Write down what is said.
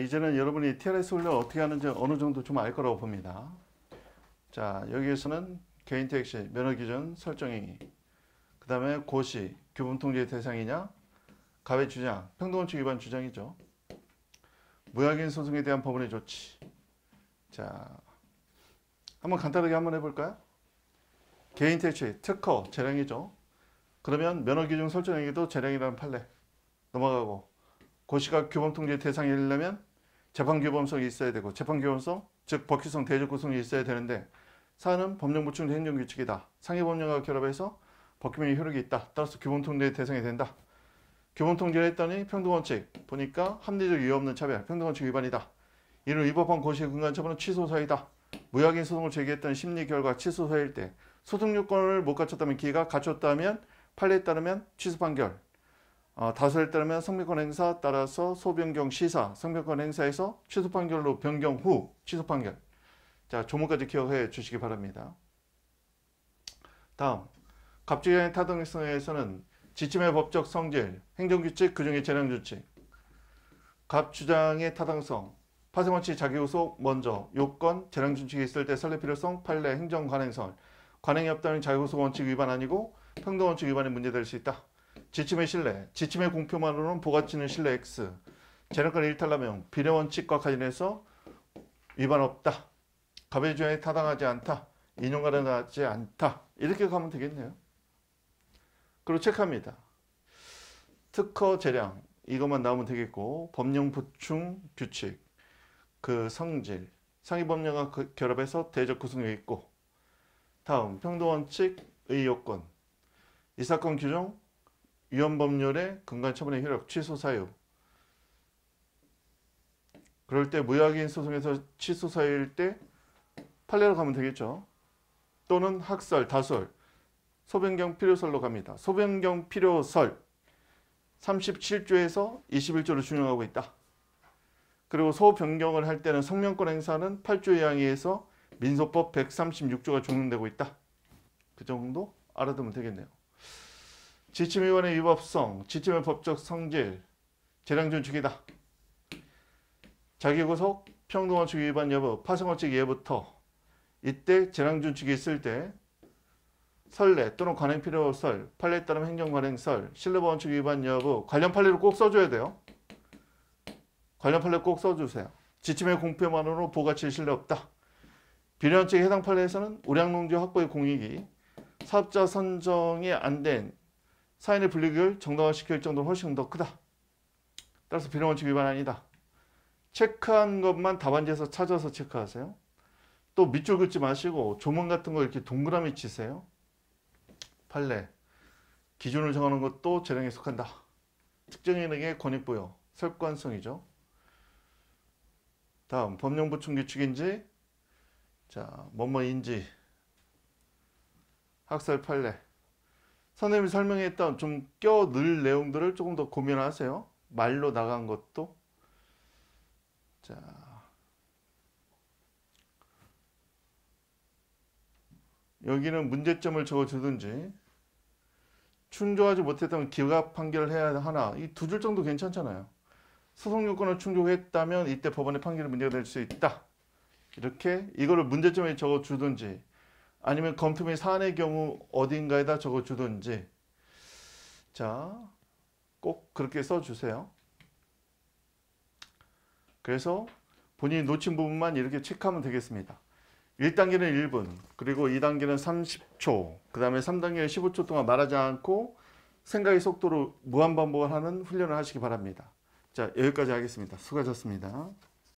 이제는 여러분이 TLS 훈련 어떻게 하는지 어느 정도 좀 알 거라고 봅니다. 자, 여기에서는 개인 택시, 면허 기준 설정이, 그 다음에 고시, 규범 통제 대상이냐, 가외 주장, 평등원칙 위반 주장이죠. 무약인 소송에 대한 법원의 조치. 자, 한번 간단하게 한번 해볼까요? 개인 택시, 특허, 재량이죠. 그러면 면허 기준 설정에게도 재량이라는 판례 넘어가고 고시가 규범통제 대상이 되려면 재판규범성이 있어야 되고 재판규범성 즉 법규성 대조 구성이 있어야 되는데 사안은 법령 부충 행정규칙이다. 상해법령과 결합해서 법규명의 효력이 있다. 따라서 규범통제 대상이 된다. 규범통제를 했더니 평등원칙 보니까 합리적 이유 없는 차별 평등원칙 위반이다. 이를 위법한 고시의 근간 처분은 취소 사이다 무약인 소송을 제기했던 심리 결과 취소 사일때 소송 요건을 못 갖췄다면 기가 회 갖췄다면 판례에 따르면 취소 판결 어, 다수를 따르면 성매권 행사 따라서 소변경 시사, 성매권 행사에서 취소 판결로 변경 후 취소 판결. 자, 조문까지 기억해 주시기 바랍니다. 다음, 갑질의 타당성에서는 지침의 법적 성질, 행정규칙, 규정의 재량조칙, 갑주장의 타당성, 파생원칙 자기우속 먼저, 요건, 재량준칙이 있을 때 설립 필요성, 판례, 행정 관행설, 관행이 없다면 자기우속 원칙 위반 아니고 평등원칙 위반에 문제될 수 있다. 지침의 신뢰, 지침의 공표만으로는 부가치는 신뢰 X, 재량권 일탈라면 비례원칙과 관련해서 위반 없다. 가배조항에 타당하지 않다. 인용 가능하지 않다. 이렇게 가면 되겠네요. 그리고 체크합니다. 특허 재량 이것만 나오면 되겠고 법령 보충 규칙 그 성질 상위 법령과 그 결합해서 대적 구성이 있고 다음 평등원칙 의요건 이 사건 규정 위헌법률의 근간처분의 효력 취소 사유 그럴 때무효인 소송에서 취소 사유일 때 판례로 가면 되겠죠. 또는 학설, 다설, 소변경 필요설로 갑니다. 소변경 필요설 37조에서 21조를 준용하고 있다. 그리고 소변경을 할 때는 성명권 행사는 8조 양항에서 민소법 136조가 적용되고 있다. 그 정도 알아두면 되겠네요. 지침위원의 위법성, 지침의 법적 성질, 재량준칙이다. 자기구속, 평등원칙 위반 여부, 파생원칙 예부터 이때 재량준칙이 있을 때 설례 또는 관행 필요설, 판례에 따른 행정관행설, 신뢰보원칙 위반 여부, 관련 판례를 꼭 써줘야 돼요. 관련 판례 꼭 써주세요. 지침의 공표만으로 보가치 신뢰 없다. 비례원칙 해당 판례에서는 우량농지 확보의 공익이 사업자 선정이 안된 사인의 불리기를 정당화시킬 정도로 훨씬 더 크다. 따라서 비례원칙 위반 아니다. 체크한 것만 답안지에서 찾아서 체크하세요. 또 밑줄 긋지 마시고 조문 같은 거 이렇게 동그라미 치세요. 판례. 기준을 정하는 것도 재량에 속한다. 특정인에게 권익부여. 설관성이죠. 다음 법령보충 규칙인지 자 뭐뭐인지 학살 판례 선생님이 설명했던 좀 껴넣을 내용들을 조금 더 고민하세요. 말로 나간 것도. 자. 여기는 문제점을 적어주든지 충족하지 못했다면 기각 판결을 해야 하나 이 두 줄 정도 괜찮잖아요. 소송 요건을 충족했다면 이때 법원의 판결이 문제가 될 수 있다. 이렇게 이거를 문제점에 적어주든지 아니면 검토및 사안의 경우 어딘가에다 적어주든지 자, 꼭 그렇게 써주세요. 그래서 본인이 놓친 부분만 이렇게 체크하면 되겠습니다. 1단계는 1분, 그리고 2단계는 30초, 그 다음에 3단계는 15초 동안 말하지 않고 생각의 속도로 무한 반복을 하는 훈련을 하시기 바랍니다. 자, 여기까지 하겠습니다. 수고하셨습니다.